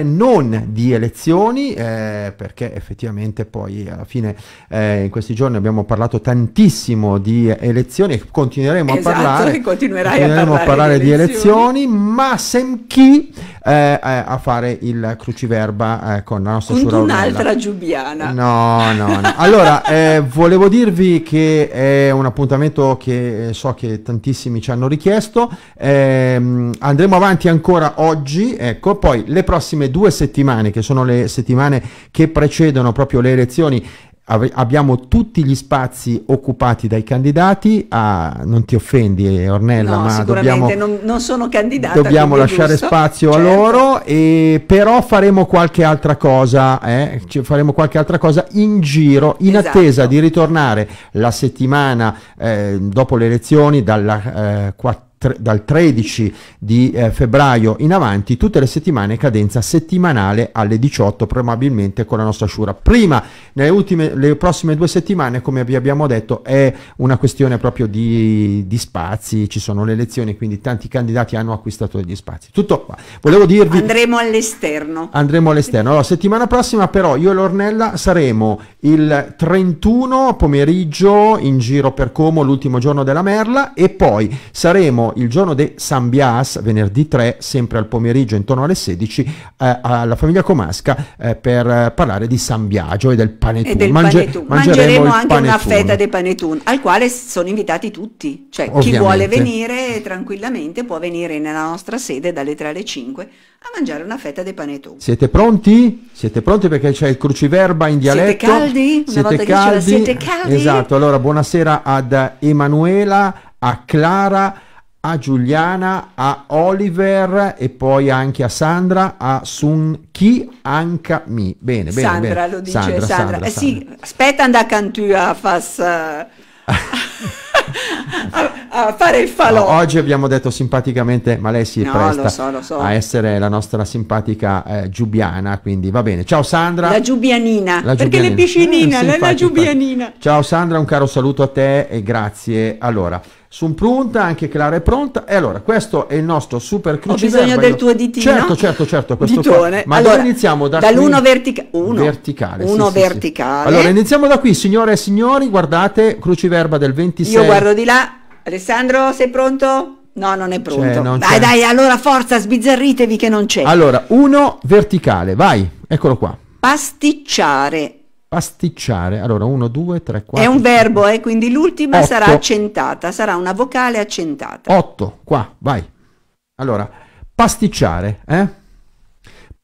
non di elezioni eh, perché effettivamente poi alla fine eh, in questi giorni abbiamo parlato tantissimo di elezioni continueremo esatto, a parlare, continueremo a parlare, a parlare di, elezioni. di, elezioni. ma sem chi eh, eh a fare il cruciverba eh, con la nostra sorella un'altra giubiana no no no allora eh, volevo dirvi che è un appuntamento che so che tantissimi ci hanno richiesto ehm, andremo avanti ancora oggi ecco poi le prossime prossime due settimane, che sono le settimane che precedono proprio le elezioni, abbiamo tutti gli spazi occupati dai candidati a, ah, non ti offendi Ornella no, ma dobbiamo, non, non sono candidata dobbiamo lasciare giusto, spazio certo. a loro e, però faremo qualche altra cosa eh, faremo qualche altra cosa in giro in esatto. attesa di ritornare la settimana eh, dopo le elezioni dalla eh, tre, dal 13 di eh, febbraio in avanti, tutte le settimane cadenza settimanale alle 18, probabilmente con la nostra sciura Prima, nelle ultime, le prossime due settimane, come vi abbiamo detto, è una questione proprio di, di spazi, ci sono le elezioni, quindi tanti candidati hanno acquistato degli spazi. Tutto qua. Volevo dirvi... Andremo all'esterno. Andremo all'esterno. Allora, settimana prossima però io e Lornella saremo il 31 pomeriggio in giro per Como, l'ultimo giorno della Merla, e poi saremo il giorno di San Bias, venerdì 3, sempre al pomeriggio intorno alle 16, eh, alla famiglia Comasca eh, per parlare di San Biagio e del panettone. E del Mange panettone. Mangeremo, Mangeremo anche panetun. una fetta di panettone, al quale sono invitati tutti, cioè Ovviamente. chi vuole venire tranquillamente può venire nella nostra sede dalle 3 alle 5 a mangiare una fetta di panettone. Siete pronti? Siete pronti perché c'è il cruciverba in dialetto? Siete caldi? Una siete caldi? Siete caldi? Esatto, allora buonasera ad Emanuela, a Clara, a Giuliana, a Oliver e poi anche a Sandra, a Sun Chi, anche Mi. Bene, bene. Sandra bene. lo dice Sandra. Sandra. Sandra, eh, Sandra. Sì, aspetta da Cantù a fas... a, fare il falò no, oggi abbiamo detto simpaticamente ma lei si no, presta lo so, lo so. a essere la nostra simpatica eh, giubiana quindi va bene ciao Sandra la giubianina la perché le piscinina eh, la, la giubianina ciao Sandra un caro saluto a te e grazie allora sono pronta, anche Clara è pronta. E allora, questo è il nostro super cruciverba. Ho bisogno del tuo ditino. Certo, certo, certo. Ditone. Qua. Ma allora, allora iniziamo da dall'1 vertica- verticale. Uno sì, verticale. Sì, sì. Allora, iniziamo da qui, signore e signori, guardate cruciverba del 26. Io guardo di là. Alessandro, sei pronto? No, non è pronto. non dai, dai, allora forza, sbizzarritevi che non c'è. Allora, uno verticale, vai. Eccolo qua. Pasticciare pasticciare. Allora, uno, due, tre, quattro. È un verbo, eh, quindi l'ultima otto. sarà accentata, sarà una vocale accentata. Otto, qua, vai. Allora, pasticciare, eh?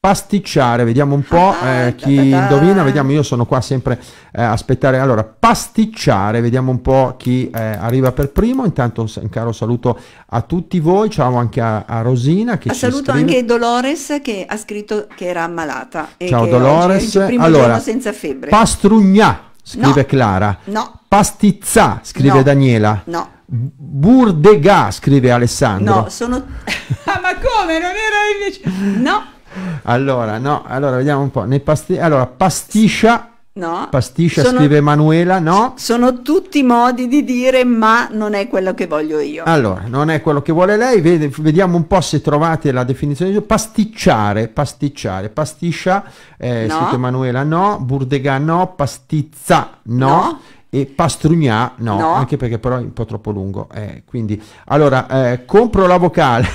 pasticciare, vediamo un po' ah, eh, chi indovina, vediamo io sono qua sempre eh, a aspettare, allora pasticciare, vediamo un po' chi eh, arriva per primo, intanto un caro saluto a tutti voi, ciao anche a, a Rosina che a ci saluto scrive. anche Dolores che ha scritto che era ammalata e ciao Dolores, allora, senza febbre pastrugna, scrive no. Clara no. pastizza, scrive no. Daniela no Burdega, scrive Alessandro. No, sono... Ah, ma come? Non era invece... No, allora, no, allora vediamo un po'. Pasti allora, pasticcia. No. Pasticcia, sono, scrive Manuela, no? Sono tutti modi di dire ma non è quello che voglio io. Allora, non è quello che vuole lei, Vede, vediamo un po' se trovate la definizione di pasticciare, pasticciare, pasticcia, eh, no. scrive Manuela, no, burdega no, pastizza no. no e pastrugnà no, no, anche perché però è un po' troppo lungo eh, quindi allora eh, compro la vocale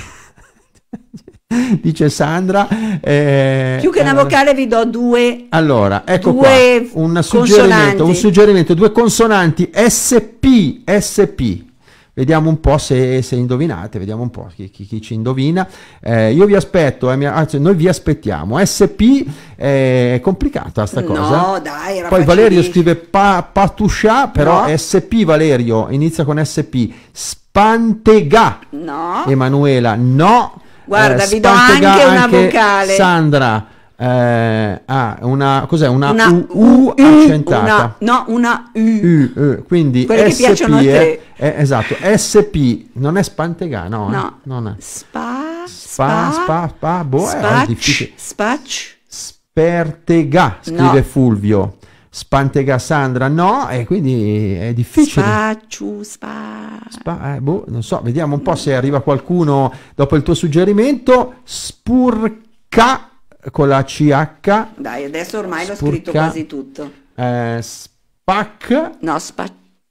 dice Sandra. Eh, Più che una eh, vocale vi do due. Allora, ecco due qua, un suggerimento, un suggerimento, due consonanti SP, SP. Vediamo un po' se, se indovinate, vediamo un po' chi, chi, chi ci indovina. Eh, io vi aspetto, eh, anzi noi vi aspettiamo. SP eh, è complicata sta cosa. No, dai, Poi Valerio di... scrive pa, Patuscià, però no. SP Valerio inizia con SP. Spantega. No. Emanuela, no. Guarda, eh, vi do anche, anche una vocale. Sandra. Eh, ah, una cos'è? Una, una U, U, U accentata. Una, no, una U. U, U quindi quelle SP che piacciono è, a te. È, esatto, SP non è Spantegà, no, eh? no. non è. Spa, spa, spa, spa, boh, spacch, è difficile. Spertega, scrive no. Fulvio. Spantegà Sandra, no, e quindi è difficile. spaccio spacciu. Spa- eh, boh, non so, vediamo un po' se arriva qualcuno dopo il tuo suggerimento. Spurca con la CH. Dai, adesso ormai Spurca. l'ho scritto quasi tutto. Eh, spac. No, spa.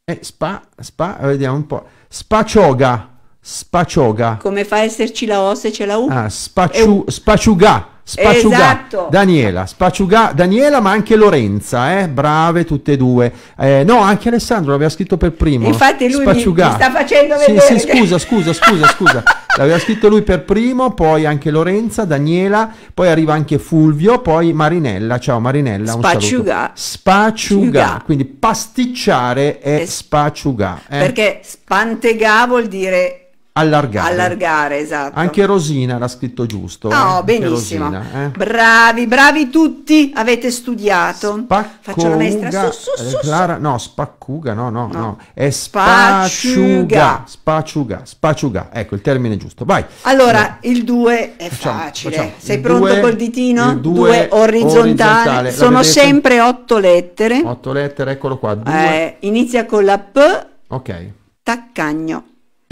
Eh, spa, spa, vediamo un po'. Spacioga. Spacioga. Come fa a esserci la O se c'è la U? Ah, spaciu- spaciuga. Spaciugà, esatto. Daniela, Spaciugà, Daniela, ma anche Lorenza, eh? brave tutte e due. Eh, no, anche Alessandro l'aveva scritto per primo. Infatti lui Mi, mi sta facendo vedere. Sì, sì, scusa, scusa, scusa, scusa. L'aveva scritto lui per primo, poi anche Lorenza, Daniela, poi arriva anche Fulvio, poi Marinella. Ciao Marinella, Un Spaciugà. Spaciugà. Quindi pasticciare è spaciugà. Eh? Perché spantegà vuol dire Allargare. Allargare, esatto. Anche Rosina l'ha scritto giusto. Oh, eh? benissimo. Rosina, eh? Bravi, bravi tutti, avete studiato. Spaccuga, Faccio la maestra. Su, su, eh, su, Clara, no, spaccuga, no, no, no. no. È spaciuga. Spaciuga, spaciuga. Ecco, il termine giusto. Vai. Allora, eh. il 2 è facile. Facciamo. Sei pronto due, col ditino? 2 orizzontale. orizzontale. Sono vedete? sempre otto lettere. 8 lettere, eccolo qua. Due. Eh, inizia con la P. Ok. Taccagno.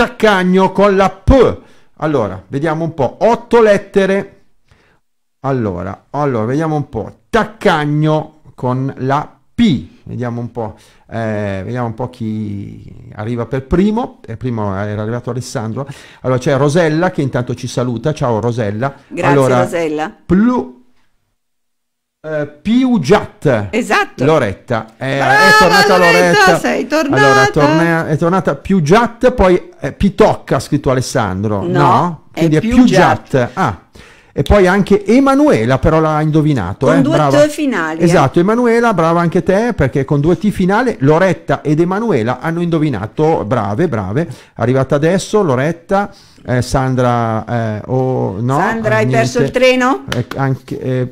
Taccagno con la P. Allora, vediamo un po'. Otto lettere. Allora, allora, vediamo un po'. Taccagno con la P. Vediamo un po', eh, vediamo un po' chi arriva per primo. E eh, primo era arrivato Alessandro. Allora c'è Rosella che intanto ci saluta. Ciao Rosella. Grazie allora, Rosella. Plu Uh, eh, Piugiat esatto. Loretta eh, Brava, è, tornata Loretta, Loretta sei tornata allora, tornea, è tornata Piugiat poi eh, Pitocca ha scritto Alessandro no, no? quindi è Piugiat, Piugiat. Ah. e poi anche Emanuela però l'ha indovinato con eh, due brava. T finali eh. esatto Emanuela brava anche te perché con due T finale Loretta ed Emanuela hanno indovinato brave brave arrivata adesso Loretta eh, Sandra oh, no, Sandra ah, hai niente. perso il treno anche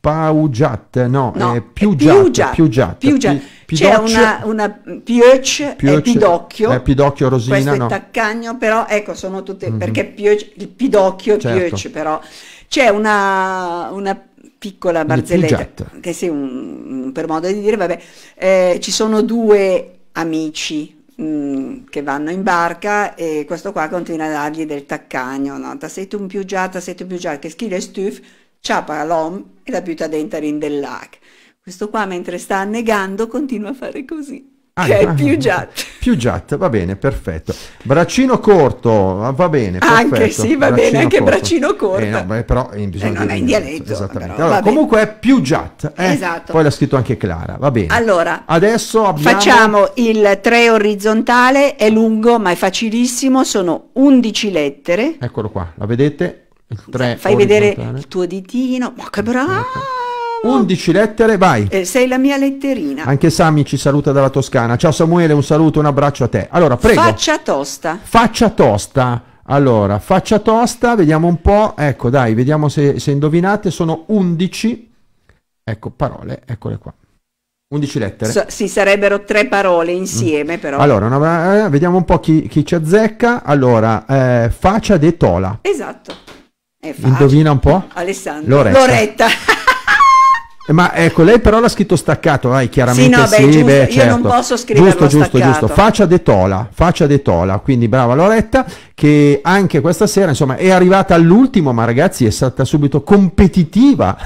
Paugiat, no, no eh, è Piugiat, Piugiat, Piugiat. C'è una, una Piuch, Piuch Pidocchio, eh, Pidocchio Rosina, questo è Taccagno, però ecco sono tutte, mm -hmm. perché Piuch, il Pidocchio certo. pioce, però, c'è una, una piccola barzelletta, che sì, un, per modo di dire, vabbè, eh, ci sono due amici, mm, che vanno in barca e questo qua continua a dargli del taccagno, no? sei tu un più già, sei tu più già, che schile stuf, Ciapara l'om e la piuta dentarin del lac. Questo qua mentre sta annegando continua a fare così. Ah, che è cioè, ah, più giat. Più giat, va bene, perfetto. Braccino corto, ah, va bene. Perfetto. Anche sì, va braccino bene, anche corto. braccino corto. Eh, no, beh, però eh, in eh, non è in dialetto. Esattamente. Però, allora, comunque è più giat. Eh? Esatto. Poi l'ha scritto anche Clara, va bene. Allora, adesso abbiamo... facciamo il 3 orizzontale, è lungo ma è facilissimo, sono 11 lettere. Eccolo qua, la vedete? 3, Fai vedere eh? il tuo ditino. Ma che bravo! 11 lettere, vai. Eh, sei la mia letterina. Anche Sami ci saluta dalla Toscana. Ciao Samuele, un saluto, un abbraccio a te. Allora, prego. Faccia tosta. Faccia tosta. Allora, faccia tosta, vediamo un po'. Ecco, dai, vediamo se, se indovinate. Sono 11. Ecco, parole, eccole qua. 11 lettere. So, sì, sarebbero tre parole insieme, mm. però. Allora, una, eh, vediamo un po' chi, chi ci azzecca. Allora, eh, faccia de tola. Esatto. Indovina un po'? Alessandro. Loretta. Loretta. Eh, ma ecco, lei però l'ha scritto staccato, vai, eh, chiaramente sì, no, beh, sì, giusto, beh, certo. io non certo. posso scrivere. Giusto, giusto, staccato. giusto, faccia de tola, faccia de tola, quindi brava Loretta che anche questa sera, insomma, è arrivata all'ultimo, ma ragazzi è stata subito competitiva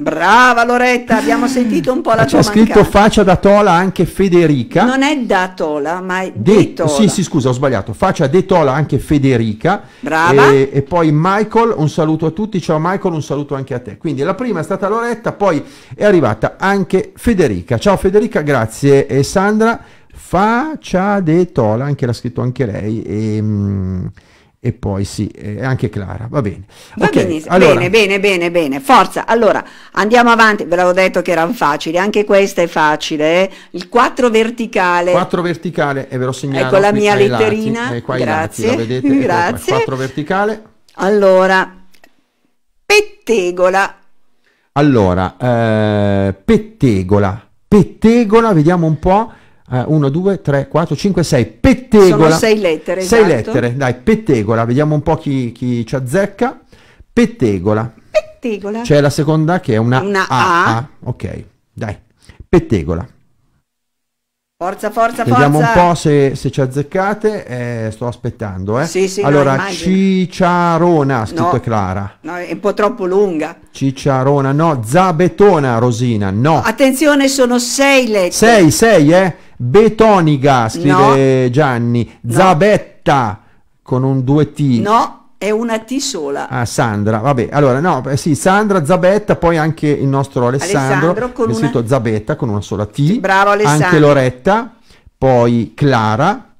Brava Loretta, abbiamo sentito un po' la C'è tua C'è scritto mancanza. faccia da tola anche Federica. Non è da tola, ma è de, de tola. Sì, sì, scusa, ho sbagliato. Faccia de tola anche Federica. Brava. E, e, poi Michael, un saluto a tutti. Ciao Michael, un saluto anche a te. Quindi la prima è stata Loretta, poi è arrivata anche Federica. Ciao Federica, grazie. E Sandra, faccia de tola, anche l'ha scritto anche lei. E, mh, mm, e poi sì, eh, anche Clara, va bene. Va okay, bene, allora. bene, bene, bene, bene, forza. Allora, andiamo avanti, ve l'avevo detto che erano facili, anche questa è facile, eh? il 4 verticale. 4 verticale, e ve lo segnalo. Ecco la mia letterina, lati, eh, grazie, lati, vedete, ecco grazie. 4 verticale. Allora, pettegola. Allora, eh, pettegola, pettegola, vediamo un po'. 1, 2, 3, 4, 5, 6, pettegola. Sono 6 lettere. 6 esatto. lettere, dai, pettegola, vediamo un po' chi, chi ci azzecca. Pettegola. Pettegola. C'è la seconda che è una, una a. a. Ok, dai, pettegola. Forza, forza, forza. Vediamo un po' se, se ci azzeccate, eh, sto aspettando. Eh. Sì, sì, allora, no, Cicciarona, scritto no, Clara. No, è un po' troppo lunga. Cicciarona, no, Zabetona, Rosina, no. Attenzione, sono sei lettere. Sei, sei, eh. Betoniga, scrive no. Gianni. Zabetta, con un due t No. È una T sola. Ah, Sandra, vabbè. Allora, no, sì, Sandra Zabetta, poi anche il nostro Alessandro, Alessandro con scritto una... Zabetta con una sola T. Bravo Alessandro. Anche Loretta, poi Clara,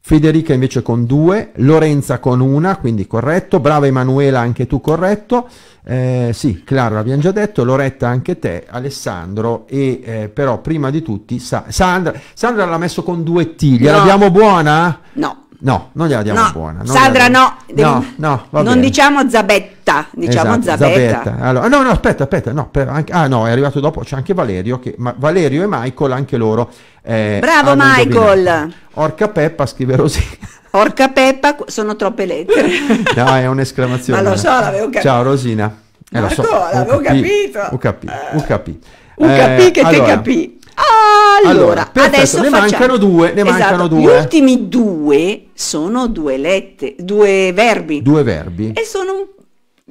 Federica invece con due, Lorenza con una, quindi corretto, brava Emanuela anche tu corretto, eh, sì Clara l'abbiamo già detto, Loretta anche te, Alessandro e eh, però prima di tutti Sa Sandra, Sandra l'ha messo con due T, gliela no. diamo buona? No. No, non gliela diamo no, buona. Sandra, diamo... no, devi... no, no non bene. diciamo Zabetta, diciamo esatto, Zabetta. Allora, no, no, aspetta, aspetta, no, per anche... ah no, è arrivato dopo, c'è anche Valerio, che... Ma Valerio e Michael, anche loro. Eh, Bravo Michael! Indovinato. Orca Peppa, scrive Rosì. Orca Peppa, sono troppe lettere. no, è un'esclamazione. Ma lo so, l'avevo capito. Ciao Rosina. Eh, Marco, so. l'avevo capito. Ho capito, ho capito. Ho capito. Eh, che allora, te capì. Allora, allora adesso ne facciamo... mancano due, ne esatto. mancano due. Gli ultimi due sono due lette, due verbi. Due verbi. E sono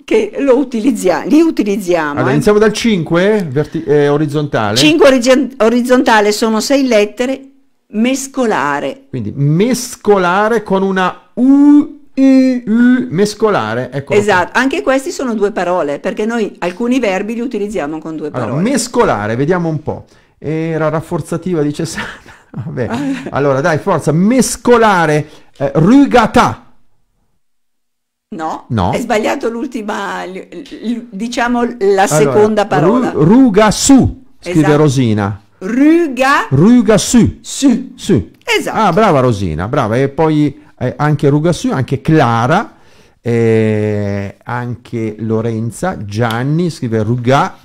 che lo utilizziamo, li utilizziamo. Allora, eh. iniziamo dal 5 verti- eh, orizzontale. 5 origi- orizzontale sono sei lettere mescolare. Quindi mescolare con una U i, U, mescolare. ecco. esatto, qua. anche questi sono due parole, perché noi alcuni verbi li utilizziamo con due parole. Allora, mescolare, vediamo un po'. Era rafforzativa dice Cesana. Vabbè. Allora dai, forza, mescolare eh, Rugata. No, no, è sbagliato l'ultima, diciamo la allora, seconda parola. Ru, ruga su, scrive esatto. Rosina. Ruga. Ruga su. Su. Su. Esatto. Ah, brava Rosina, brava. E poi eh, anche Ruga su, anche Clara, eh, anche Lorenza, Gianni, scrive Ruga,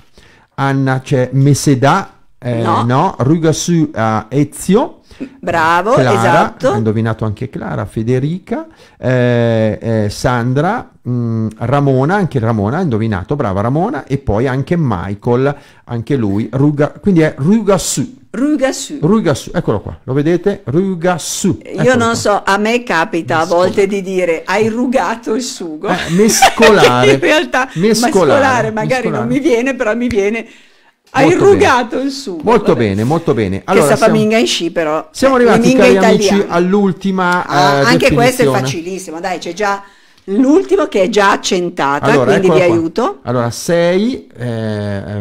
Anna c'è Meseda, eh, no, no Rugasu a eh, Ezio. Bravo, Clara, esatto. Ha indovinato anche Clara, Federica, eh, eh, Sandra, mh, mm, Ramona, anche Ramona ha indovinato, brava Ramona, e poi anche Michael, anche lui, Ruga, quindi è Rugasu. Rugasu. Rugasu, eccolo qua, lo vedete? Rugasu. Eccolo Io non qua. so, a me capita mescolare. a volte di dire hai rugato il sugo. Eh, mescolare. in realtà mescolare, mescolare magari mescolare. non mi viene, però mi viene hai rugato bene. il sugo. Molto vabbè. bene, molto bene. Allora, che siamo, minga in sci però. Siamo arrivati cari italiana. amici all'ultima ah, eh, Anche questo è facilissimo, dai, c'è già l'ultimo che è già accentata, allora, quindi vi qua. aiuto. Allora, 6 eh,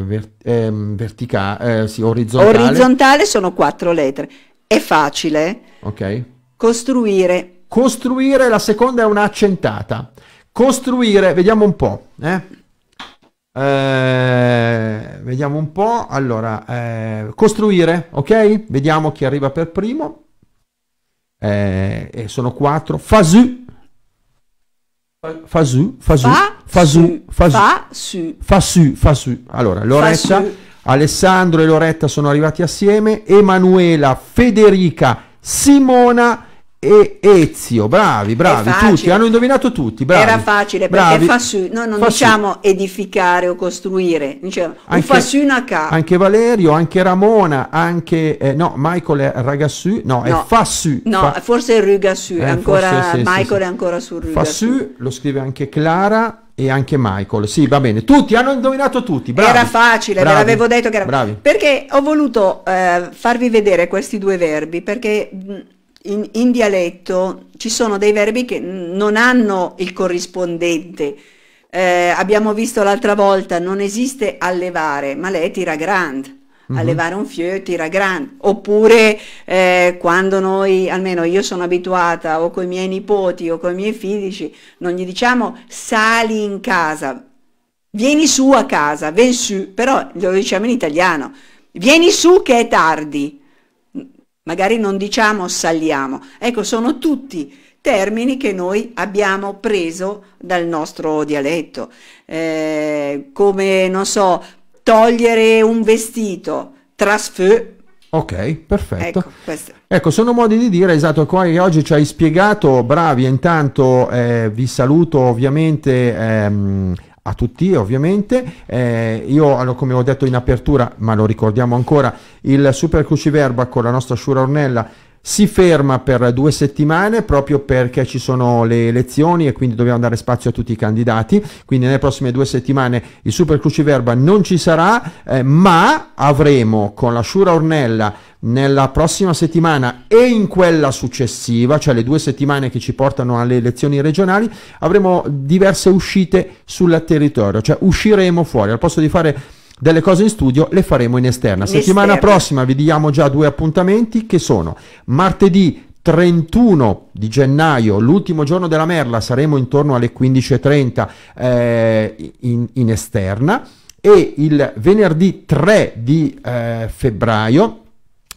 ver- ehm, eh, verticale, sì, orizzontale. Orizzontale sono quattro lettere. È facile. Ok. Costruire. Costruire, la seconda è un'accentata. Costruire, vediamo un po', eh? Eh, vediamo un po'. Allora, eh, costruire, ok? Vediamo chi arriva per primo. Eh, sono quattro. Fasu. Fasu, Fasu, Fasu, Fasu, Fasu, Fasu. Allora, Loretta, Alessandro e Loretta sono arrivati assieme. Emanuela, Federica, Simona e Ezio, bravi, bravi, tutti, hanno indovinato tutti, bravi. Era facile, bravi. perché Fassù, noi non Fassù. diciamo edificare o costruire, diciamo anche, Fassù una ca. Anche Valerio, anche Ramona, anche, eh, no, Michael è Ragassù, no, no, è Fassù. No, Fa forse è Rugassù, eh, ancora, forse, sì, Michael sì, sì. è ancora sul Rugassù. Fassù, lo scrive anche Clara, e anche Michael. Sì, va bene. Tutti hanno indovinato tutti. Bravi, era facile, bravi, ve l'avevo detto che era bravi. Perché ho voluto eh, farvi vedere questi due verbi perché mh, in, in, dialetto ci sono dei verbi che non hanno il corrispondente. Eh, abbiamo visto l'altra volta, non esiste allevare, ma lei tira grand. Mm -hmm. Allevare un fiore tira grande. Oppure eh, quando noi, almeno io sono abituata, o con i miei nipoti o con i miei figli, non gli diciamo sali in casa, vieni su a casa, ven su, però lo diciamo in italiano, vieni su che è tardi magari non diciamo saliamo. Ecco, sono tutti termini che noi abbiamo preso dal nostro dialetto, eh, come, non so, togliere un vestito, trasfe. Ok, perfetto. Ecco, Ecco, sono modi di dire, esatto, qua che oggi ci hai spiegato, bravi, intanto eh, vi saluto ovviamente ehm, a tutti ovviamente. Eh, io, come ho detto in apertura, ma lo ricordiamo ancora, il Super Cruciverba con la nostra Sciura Ornella si ferma per due settimane proprio perché ci sono le elezioni e quindi dobbiamo dare spazio a tutti i candidati. Quindi nelle prossime due settimane il Super Cruciverba non ci sarà, eh, ma avremo con la Sciura Ornella nella prossima settimana e in quella successiva, cioè le due settimane che ci portano alle elezioni regionali, avremo diverse uscite sul territorio, cioè usciremo fuori, al posto di fare delle cose in studio le faremo in esterna. In settimana esterna. prossima vi diamo già due appuntamenti che sono martedì 31 di gennaio, l'ultimo giorno della merla, saremo intorno alle 15.30 eh, in, in, esterna e il venerdì 3 di eh, febbraio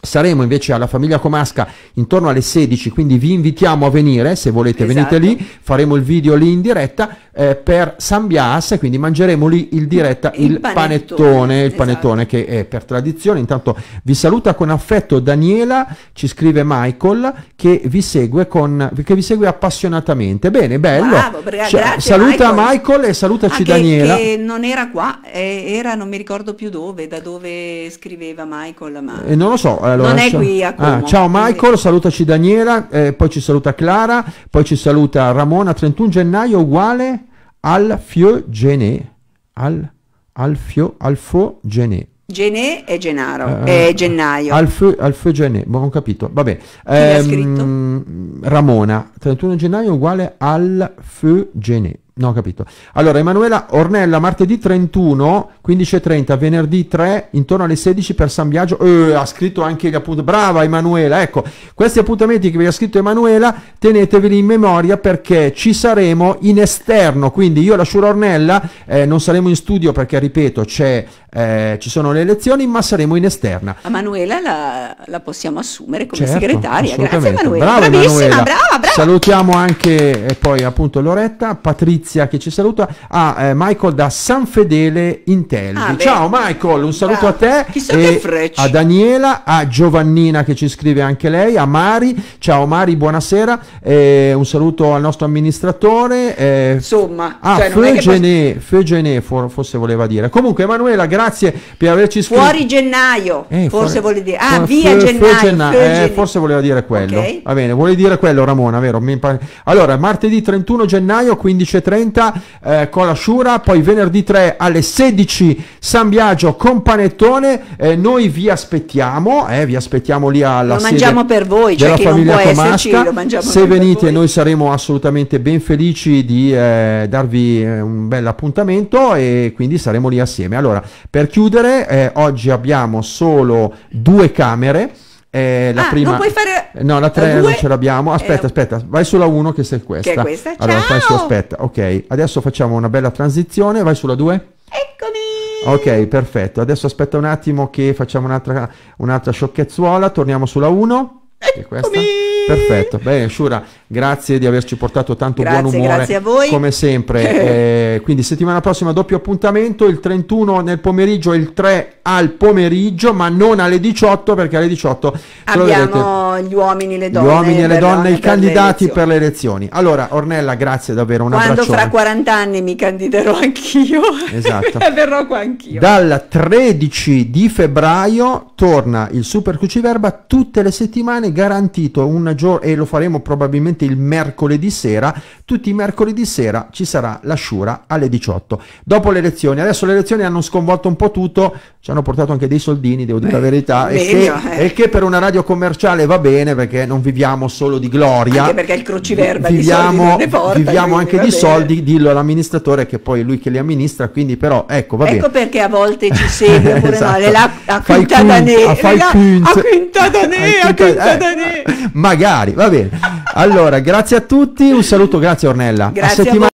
saremo invece alla famiglia Comasca intorno alle 16, quindi vi invitiamo a venire, se volete esatto. venite lì, faremo il video lì in diretta eh, per San Bias, quindi mangeremo lì in diretta il, il panettone, panettone, il esatto. panettone che è per tradizione. Intanto vi saluta con affetto Daniela, ci scrive Michael che vi segue, con, che vi segue appassionatamente. Bene, bello. Bravo, bra- cioè, saluta Michael. Michael. e salutaci ah, Daniela. Che non era qua, eh, era non mi ricordo più dove, da dove scriveva Michael. Ma... Eh, non lo so, eh, allora. Non è qui a ah, Como. Ah, ciao Michael, quindi... salutaci Daniela, eh, poi ci saluta Clara, poi ci saluta Ramona. 31 gennaio uguale al Fio Gené. Al, al Fio, al Fo Gené. Genè e Genaro, uh, eh, eh, gennaio. Alfeu, Alfeu Genè, ma boh, non ho capito, vabbè. Ehm, Ramona, 31 gennaio uguale al Feu Genè. No, capito. Allora, Emanuela Ornella, martedì 31, 15.30, venerdì 3, intorno alle 16 per San Biagio. Eh, ha scritto anche gli appunti. Brava Emanuela, ecco, questi appuntamenti che vi ha scritto Emanuela, teneteveli in memoria perché ci saremo in esterno. Quindi io e la Sciura Ornella eh, non saremo in studio perché, ripeto, c'è eh, ci sono le elezioni, ma saremo in esterna. A Manuela la, la possiamo assumere come certo, segretaria. Grazie Manuela. Brava, Manuela. brava, brava. Salutiamo anche eh, poi appunto Loretta, Patrizia che ci saluta, a ah, eh, Michael da San Fedele in Ah, Ciao Michael, un saluto brava. a te Chissà e a Daniela, a Giovannina che ci scrive anche lei, a Mari. Ciao Mari, buonasera. Eh, un saluto al nostro amministratore. Eh, Insomma, a ah, cioè, Fegene, posso... forse voleva dire. Comunque Emanuela, grazie grazie per averci scritto. Fuori gennaio, eh, forse vuole dire. Ah, via gennaio. Eh, gennaio. Eh, forse voleva dire quello. Okay. Va bene, vuole dire quello Ramona, vero? Allora, martedì 31 gennaio 15.30 eh, con la Sciura, poi venerdì 3 alle 16 San Biagio con Panettone. Eh, noi vi aspettiamo, eh, vi aspettiamo lì alla lo mangiamo per voi, cioè che non può Tomasca. esserci, Se venite noi saremo assolutamente ben felici di eh, darvi eh, un bel appuntamento e quindi saremo lì assieme. Allora, per chiudere, eh, oggi abbiamo solo due camere. Eh, la ah, prima... non puoi fare No, la 3 due... non ce l'abbiamo. Eh. Aspetta, eh... aspetta, vai sulla 1 che sei questa. Che è questa? Allora, Ciao! Su, aspetta. Ok, adesso facciamo una bella transizione, vai sulla 2. Eccomi! Ok, perfetto. Adesso aspetta un attimo che facciamo un'altra, un'altra sciocchezzuola, torniamo sulla 1. Eccomi! Che è questa. Perfetto, bene Shura, grazie di averci portato tanto grazie, buon umore. Grazie a voi. Come sempre, eh, quindi settimana prossima doppio appuntamento, il 31 nel pomeriggio e il 3 al pomeriggio, ma non alle 18 perché alle 18 abbiamo gli uomini e le donne. Gli uomini e le donne, i candidati le per le elezioni. Allora Ornella, grazie davvero, un Quando abbraccione. fra 40 anni mi candiderò anch'io. Esatto. verrò qua anch'io. Dal 13 di febbraio torna il Super Cruciverba tutte le settimane garantito un giorno e lo faremo probabilmente il mercoledì sera, tutti i mercoledì sera ci sarà l'asciura alle 18 dopo le elezioni. Adesso le elezioni hanno sconvolto un po' tutto, ci hanno portato anche dei soldini, devo dire eh, la verità, e che, eh. che, per una radio commerciale va bene perché non viviamo solo di gloria. Anche perché il Cruciverba viviamo, porta, viviamo anche di bene. soldi, dillo all'amministratore che poi è lui che li amministra, quindi però ecco, va ecco bene. perché a volte ci segue esatto. no, le la, la, Quintanè, a fai Quintanè, a Quintanè, a Quintanè. Eh, magari, va bene. Allora, grazie a tutti, un saluto, grazie Ornella. Grazie a settimana